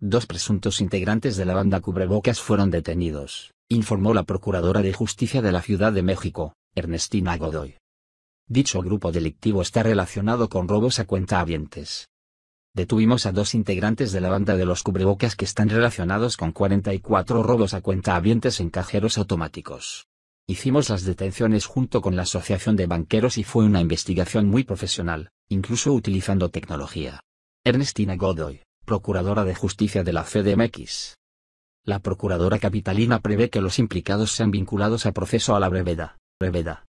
Dos presuntos integrantes de la banda Cubrebocas fueron detenidos, informó la Procuradora de Justicia de la Ciudad de México, Ernestina Godoy. Dicho grupo delictivo está relacionado con robos a cuenta habientes. Detuvimos a dos integrantes de la banda de los cubrebocas que están relacionados con 44 robos a cuenta habientes en cajeros automáticos. Hicimos las detenciones junto con la Asociación de Banqueros y fue una investigación muy profesional, incluso utilizando tecnología. Ernestina Godoy. Procuradora de Justicia de la CDMX. La Procuradora Capitalina prevé que los implicados sean vinculados a proceso a la brevedad. brevedad.